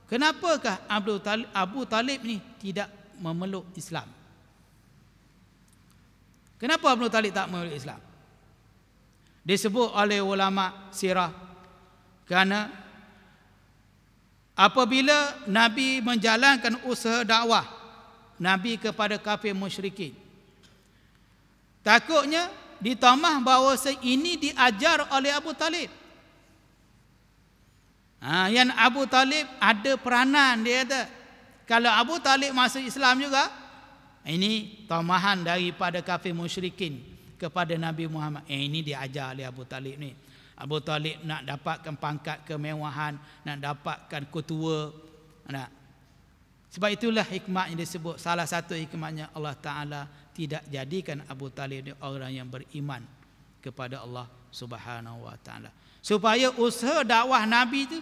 Kenapakah Abu Talib, Abu Talib ni tidak memeluk Islam. Kenapa Abu Talib tak memeluk Islam? Disebut oleh ulama sirah kerana apabila Nabi menjalankan usaha dakwah Nabi kepada kafir musyrikin takutnya ditamah bahawa ini diajar oleh Abu Talib Ha, yang Abu Talib ada peranan dia ada. Kalau Abu Talib masuk Islam juga Ini tamahan daripada kafir musyrikin Kepada Nabi Muhammad eh, Ini diajar oleh Abu Talib ni Abu Talib nak dapatkan pangkat kemewahan Nak dapatkan ketua nak. Sebab itulah hikmah yang disebut Salah satu hikmahnya Allah Ta'ala Tidak jadikan Abu Talib ni orang yang beriman Kepada Allah Subhanahu Wa Ta'ala Supaya usaha dakwah Nabi itu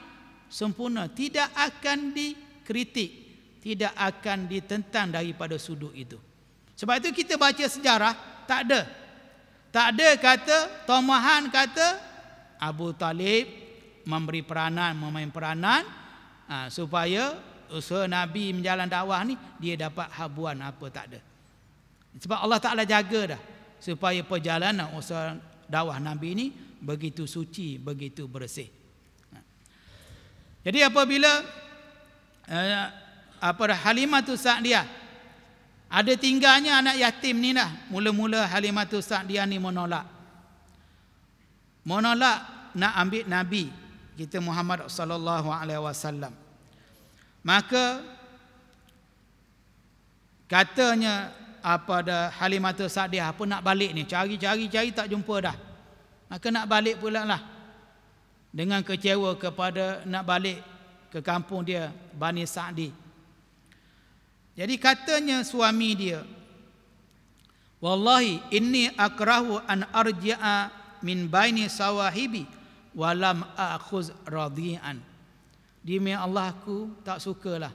sempurna Tidak akan dikritik tidak akan ditentang daripada sudut itu. Sebab itu kita baca sejarah, tak ada. Tak ada kata, Tomahan kata, Abu Talib memberi peranan, memain peranan, ha, supaya usaha Nabi menjalan dakwah ni dia dapat habuan apa tak ada. Sebab Allah Ta'ala jaga dah. Supaya perjalanan usaha dakwah Nabi ini begitu suci, begitu bersih. Ha. Jadi apabila eh, apa dah halimatu tu Sa'diyah. Ada tinggalnya anak yatim ni dah. Mula-mula halimatu tu Sa'diyah ni menolak. Menolak nak ambil Nabi kita Muhammad sallallahu alaihi wasallam. Maka katanya apa ada halimatu tu Sa'diyah apa nak balik ni? Cari-cari cari tak jumpa dah. Maka nak balik pula lah. Dengan kecewa kepada nak balik ke kampung dia Bani Sa'di. Jadi katanya suami dia, "Wallahi inni akrahu an arjaa min baini sawahibi walam lam akhuz radian." Demi Allah aku tak sukalah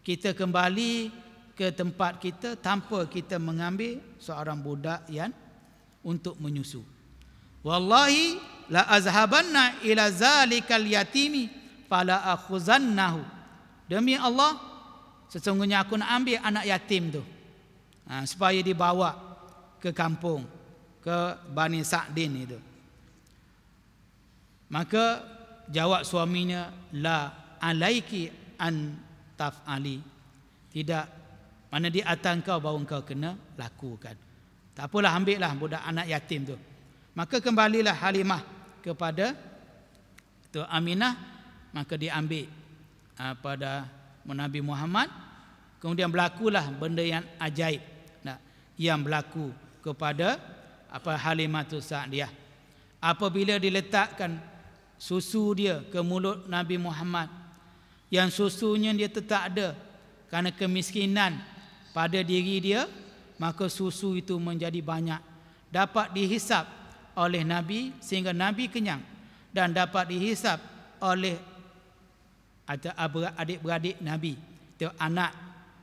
kita kembali ke tempat kita tanpa kita mengambil seorang budak yang untuk menyusu. Wallahi la azhabanna ila zalikal yatimi fala akhuzannahu. Demi Allah, Sesungguhnya aku nak ambil anak yatim tu ha, Supaya dibawa ke kampung Ke Bani Sa'din itu Maka jawab suaminya La alaiki an taf'ali Tidak Mana di atas kau baru kau kena lakukan Tak apalah ambillah budak anak yatim tu Maka kembalilah Halimah kepada Tu Aminah Maka diambil ha, pada Nabi Muhammad kemudian berlakulah benda yang ajaib nah, yang berlaku kepada apa halimatus Sa'diyah apabila diletakkan susu dia ke mulut Nabi Muhammad yang susunya dia tetap ada kerana kemiskinan pada diri dia maka susu itu menjadi banyak dapat dihisap oleh Nabi sehingga Nabi kenyang dan dapat dihisap oleh atau adik-beradik Nabi atau anak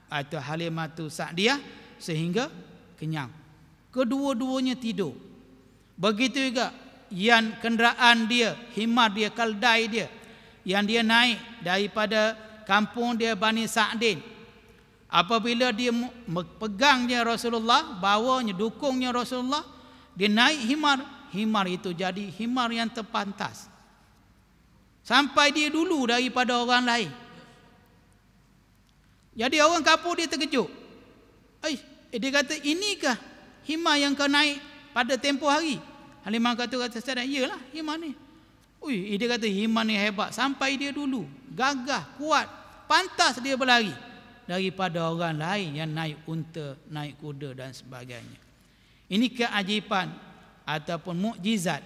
atau Halimah tu Sa'diyah sehingga kenyang. Kedua-duanya tidur. Begitu juga yang kenderaan dia, himar dia, keldai dia yang dia naik daripada kampung dia Bani Sa'din. Apabila dia pegangnya Rasulullah, bawanya, dukungnya Rasulullah, dia naik himar. Himar itu jadi himar yang terpantas. Sampai dia dulu daripada orang lain. Jadi orang kapur dia terkejut. Eh, eh dia kata inikah hima yang kau naik pada tempoh hari? Halimah kata kata saya iyalah hima ni. Ui, eh, dia kata hima ni hebat sampai dia dulu gagah kuat pantas dia berlari daripada orang lain yang naik unta, naik kuda dan sebagainya. Ini keajaiban ataupun mukjizat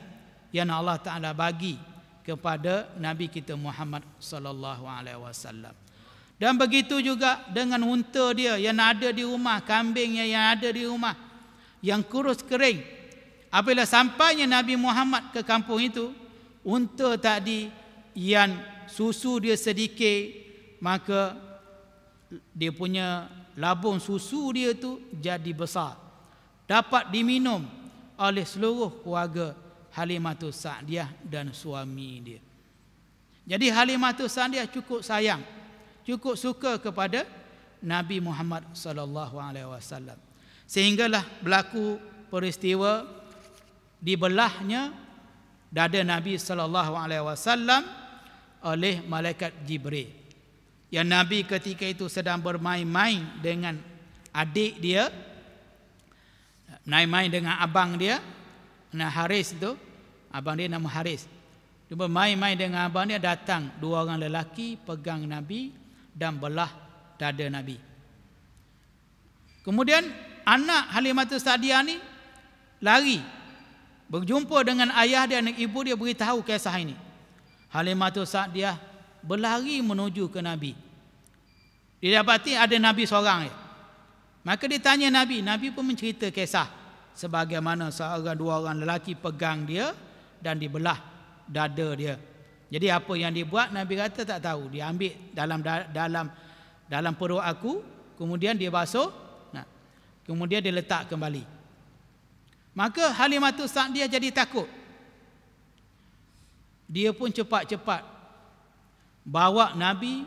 yang Allah Taala bagi kepada Nabi kita Muhammad sallallahu alaihi wasallam. Dan begitu juga dengan unta dia yang ada di rumah, kambingnya yang ada di rumah yang kurus kering. Apabila sampainya Nabi Muhammad ke kampung itu, unta tadi yang susu dia sedikit, maka dia punya labung susu dia tu jadi besar. Dapat diminum oleh seluruh keluarga Halimatu Sa'diyah dan suami dia. Jadi Halimatu Sa'diyah cukup sayang, cukup suka kepada Nabi Muhammad sallallahu alaihi wasallam. Sehinggalah berlaku peristiwa dibelahnya dada Nabi sallallahu alaihi wasallam oleh malaikat Jibril. Yang Nabi ketika itu sedang bermain-main dengan adik dia, main-main dengan abang dia, nak Haris tu Abang dia nama Haris Dia main main dengan abang dia datang Dua orang lelaki pegang Nabi Dan belah dada Nabi Kemudian anak Halimatul Sadia ni Lari Berjumpa dengan ayah dia dan ibu dia beritahu kisah ini Halimatul Sadia berlari menuju ke Nabi Dia dapati ada Nabi seorang Maka ditanya Nabi, Nabi pun mencerita kisah sebagaimana seorang dua orang lelaki pegang dia dan dibelah dada dia. Jadi apa yang dibuat Nabi kata tak tahu. Dia ambil dalam dalam dalam perut aku, kemudian dia basuh. Kemudian dia letak kembali. Maka Halimah tu saat dia jadi takut. Dia pun cepat-cepat bawa Nabi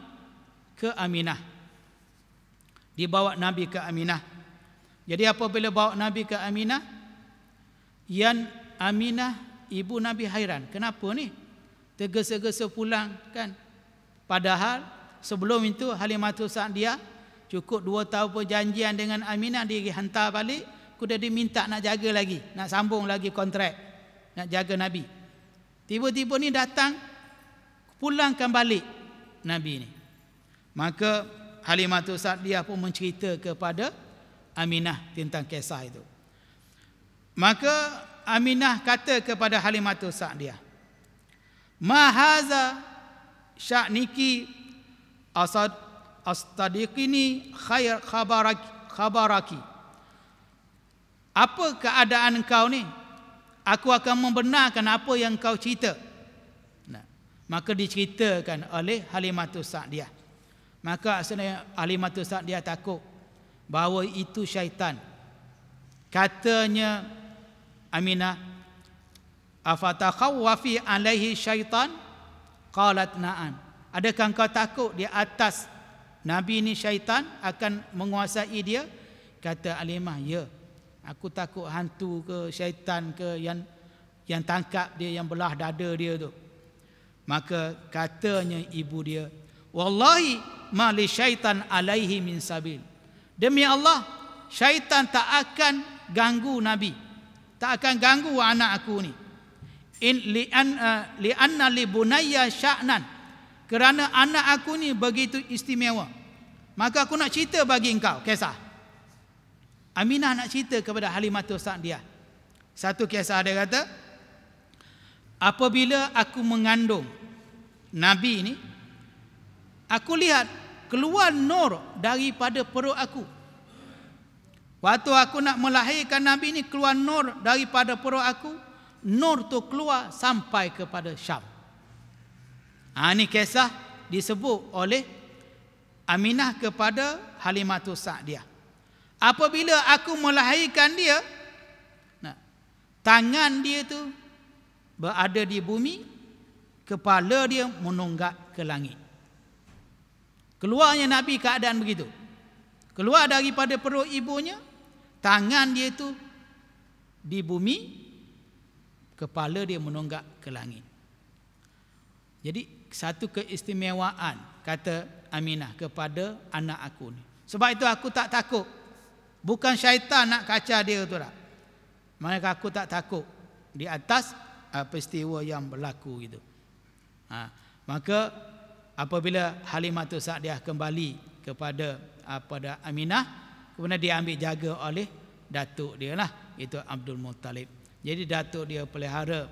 ke Aminah. Dia bawa Nabi ke Aminah. Jadi apabila bawa Nabi ke Aminah, yang Aminah ibu Nabi hairan. Kenapa ni? Tergesa-gesa pulang kan? Padahal sebelum itu Halimatul Sa'diyah cukup dua tahun perjanjian dengan Aminah dihantar balik. Kuda diminta nak jaga lagi, nak sambung lagi kontrak, nak jaga Nabi. Tiba-tiba ni datang pulangkan balik Nabi ni. Maka Halimatul Sa'diyah pun mencerita kepada Aminah tentang kisah itu. Maka Aminah kata kepada Halimatu Sa'diyah. Mahaza sya'niki asad astadiqini khair khabarak khabaraki. Apa keadaan kau ni? Aku akan membenarkan apa yang kau cerita. Nah, maka diceritakan oleh Halimatu Sa'diyah. Maka asalnya Halimatu Sa'diyah takut bahawa itu syaitan katanya Aminah afata khawafi alaihi syaitan qalat na'am adakah engkau takut di atas nabi ini syaitan akan menguasai dia kata Alimah ya aku takut hantu ke syaitan ke yang yang tangkap dia yang belah dada dia tu maka katanya ibu dia wallahi ma li syaitan alaihi min sabil Demi Allah, syaitan tak akan ganggu Nabi. Tak akan ganggu anak aku ni. In li'an uh, li'anna li bunayya sya'nan. Kerana anak aku ni begitu istimewa. Maka aku nak cerita bagi engkau kisah. Aminah nak cerita kepada Halimatul Sa'diyah. Satu kisah dia kata, apabila aku mengandung Nabi ni, aku lihat keluar nur daripada perut aku. Waktu aku nak melahirkan Nabi ni keluar nur daripada perut aku, nur tu keluar sampai kepada Syam. Ha, ini kisah disebut oleh Aminah kepada Halimatu Sa'diyah. Apabila aku melahirkan dia, tangan dia tu berada di bumi, kepala dia menunggak ke langit. Keluarnya Nabi keadaan begitu. Keluar daripada perut ibunya, tangan dia itu di bumi, kepala dia menonggak ke langit. Jadi satu keistimewaan kata Aminah kepada anak aku ni. Sebab itu aku tak takut. Bukan syaitan nak kacau dia tu tak. Maka aku tak takut di atas ah, peristiwa yang berlaku gitu. Ha, maka apabila Halimah tu Sa'diyah kembali kepada kepada ah, Aminah kemudian dia ambil jaga oleh datuk dia lah itu Abdul Muttalib jadi datuk dia pelihara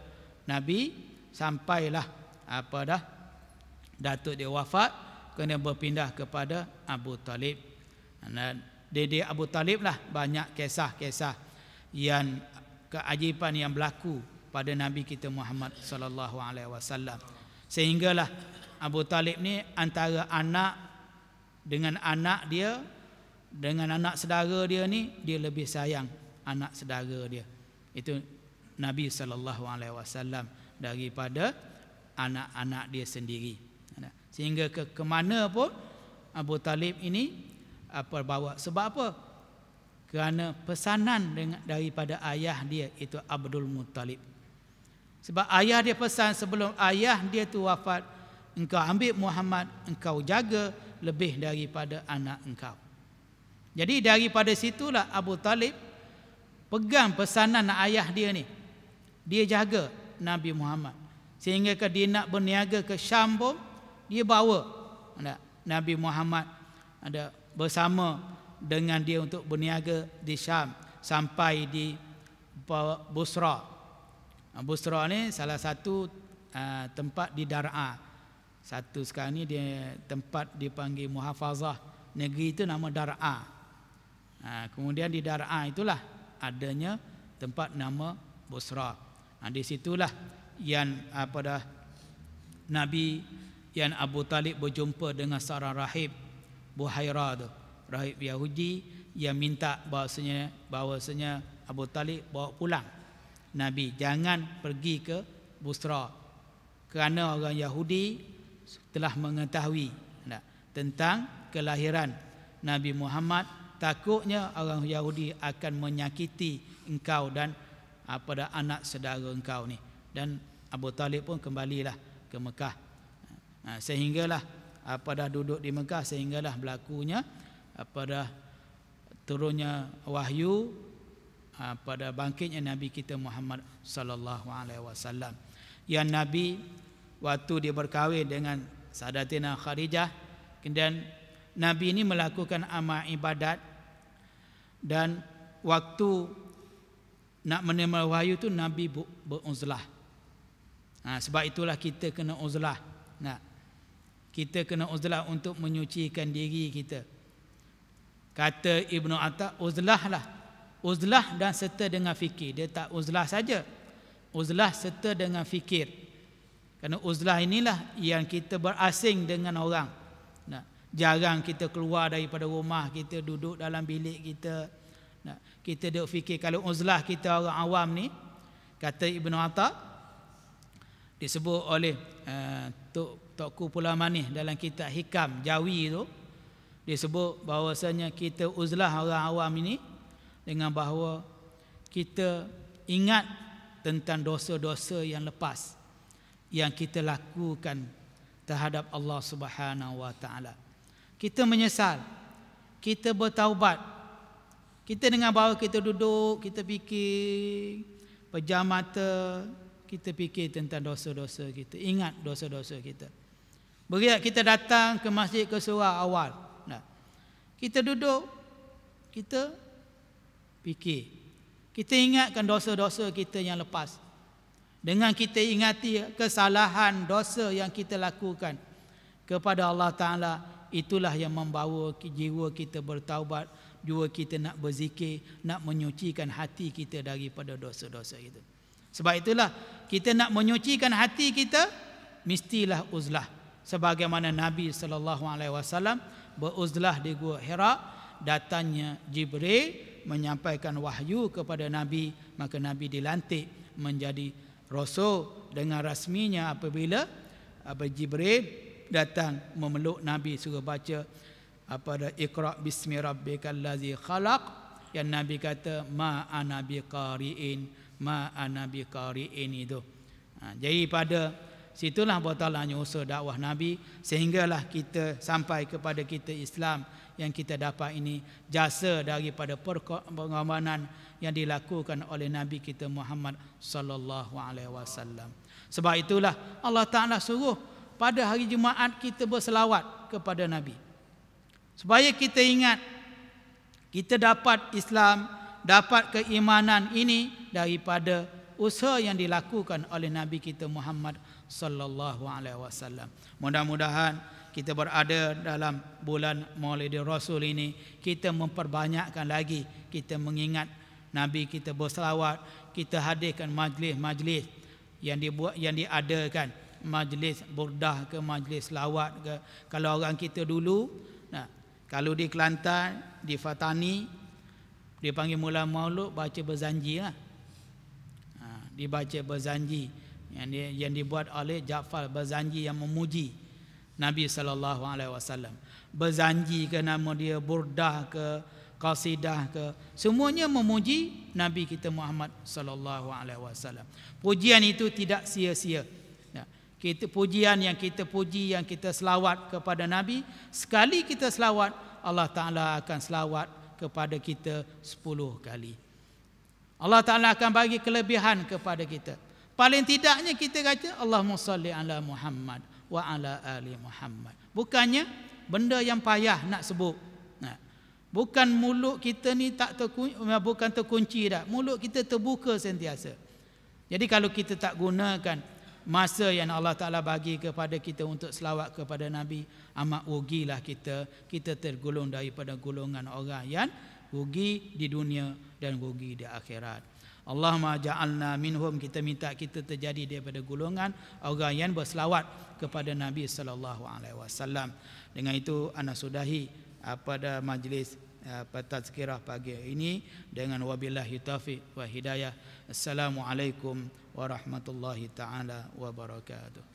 Nabi sampailah apa dah datuk dia wafat kena berpindah kepada Abu Talib dan dede Abu Talib lah banyak kisah-kisah yang keajaiban yang berlaku pada Nabi kita Muhammad sallallahu alaihi wasallam sehinggalah Abu Talib ni antara anak dengan anak dia dengan anak saudara dia ni dia lebih sayang anak saudara dia. Itu Nabi sallallahu alaihi wasallam daripada anak-anak dia sendiri. Sehingga ke, ke mana pun Abu Talib ini apa bawa sebab apa? Kerana pesanan dengan, daripada ayah dia itu Abdul Muttalib. Sebab ayah dia pesan sebelum ayah dia tu wafat, engkau ambil Muhammad engkau jaga lebih daripada anak engkau jadi daripada situlah Abu Talib pegang pesanan ayah dia ni dia jaga Nabi Muhammad sehingga ke dia nak berniaga ke Syam pun dia bawa Nabi Muhammad ada bersama dengan dia untuk berniaga di Syam sampai di Busra. Busra ni salah satu ah, tempat di Darah. Satu sekarang ni dia tempat dipanggil muhafazah negeri itu nama Dar'a. Ha, kemudian di Dar'a itulah adanya tempat nama Busra. Ha, di situlah yang apa dah Nabi yang Abu Talib berjumpa dengan seorang rahib Buhaira tu, rahib Yahudi yang minta bahasanya bahasanya Abu Talib bawa pulang Nabi jangan pergi ke Busra kerana orang Yahudi telah mengetahui tak, tentang kelahiran Nabi Muhammad takutnya orang Yahudi akan menyakiti engkau dan ah, pada anak saudara engkau ni dan Abu Talib pun kembalilah ke Mekah sehinggalah ah, pada duduk di Mekah sehinggalah berlakunya ah, pada turunnya wahyu pada bangkitnya Nabi kita Muhammad sallallahu alaihi wasallam yang Nabi waktu dia berkahwin dengan Sadatina Khadijah kemudian Nabi ini melakukan amal ibadat dan waktu nak menerima wahyu tu Nabi beruzlah. Ha, sebab itulah kita kena uzlah. Nah, kita kena uzlah untuk menyucikan diri kita. Kata Ibnu Atta, uzlahlah. Uzlah dan serta dengan fikir. Dia tak uzlah saja. Uzlah serta dengan fikir. Kerana uzlah inilah yang kita berasing dengan orang. Nah, jarang kita keluar daripada rumah, kita duduk dalam bilik kita. Nah, kita duk fikir kalau uzlah kita orang awam ni, kata Ibnu Atha disebut oleh uh, Tok Tokku Pula Manih dalam kitab Hikam Jawi tu disebut bahawasanya kita uzlah orang awam ini dengan bahawa kita ingat tentang dosa-dosa yang lepas yang kita lakukan terhadap Allah Subhanahu wa taala. Kita menyesal. Kita bertaubat. Kita dengan bawa kita duduk, kita fikir pejam mata, kita fikir tentang dosa-dosa kita, ingat dosa-dosa kita. Begitu kita datang ke masjid ke surau awal. Nah. Kita duduk, kita fikir. Kita ingatkan dosa-dosa kita yang lepas dengan kita ingati kesalahan dosa yang kita lakukan kepada Allah Taala itulah yang membawa jiwa kita bertaubat jiwa kita nak berzikir nak menyucikan hati kita daripada dosa-dosa itu sebab itulah kita nak menyucikan hati kita mestilah uzlah sebagaimana Nabi saw beruzlah di gua Hira datangnya Jibril menyampaikan wahyu kepada Nabi maka Nabi dilantik menjadi Rasul dengan rasminya apabila apa Jibril datang memeluk Nabi suruh baca apa ada Iqra bismi rabbikal ladzi khalaq yang Nabi kata ma ana bi qari'in ma ana bi qari'in itu. Ha, jadi pada situlah botolannya usaha dakwah Nabi sehinggalah kita sampai kepada kita Islam yang kita dapat ini jasa daripada pengamanan yang dilakukan oleh Nabi kita Muhammad sallallahu alaihi wasallam. Sebab itulah Allah Taala suruh pada hari Jumaat kita berselawat kepada Nabi. Supaya kita ingat kita dapat Islam, dapat keimanan ini daripada usaha yang dilakukan oleh Nabi kita Muhammad sallallahu alaihi wasallam. Mudah-mudahan kita berada dalam bulan Maulidir Rasul ini kita memperbanyakkan lagi kita mengingat Nabi kita berselawat, kita hadirkan majlis-majlis yang dibuat yang diadakan, majlis burdah ke majlis selawat ke. Kalau orang kita dulu, nah, kalau di Kelantan, di Fatani dia panggil mula maulud baca berzanji lah. Ha, dibaca berzanji yang di, yang dibuat oleh Jaafar berzanji yang memuji Nabi sallallahu alaihi wasallam. Berzanji ke nama dia burdah ke qasidah ke semuanya memuji nabi kita Muhammad sallallahu alaihi wasallam pujian itu tidak sia-sia ya. kita pujian yang kita puji yang kita selawat kepada nabi sekali kita selawat Allah taala akan selawat kepada kita sepuluh kali Allah taala akan bagi kelebihan kepada kita paling tidaknya kita kata Allahumma salli ala Muhammad wa ala ali Muhammad bukannya benda yang payah nak sebut Bukan mulut kita ni tak terkunci, eh, bukan terkunci dah. Mulut kita terbuka sentiasa. Jadi kalau kita tak gunakan masa yang Allah Ta'ala bagi kepada kita untuk selawat kepada Nabi, amat rugilah kita. Kita tergolong daripada golongan orang yang rugi di dunia dan rugi di akhirat. Allahumma ja'alna minhum kita minta kita terjadi daripada golongan orang yang berselawat kepada Nabi sallallahu alaihi wasallam. Dengan itu ana sudahi pada majlis eh, tazkirah pagi ini dengan wabillahi taufiq wa hidayah assalamualaikum warahmatullahi taala wabarakatuh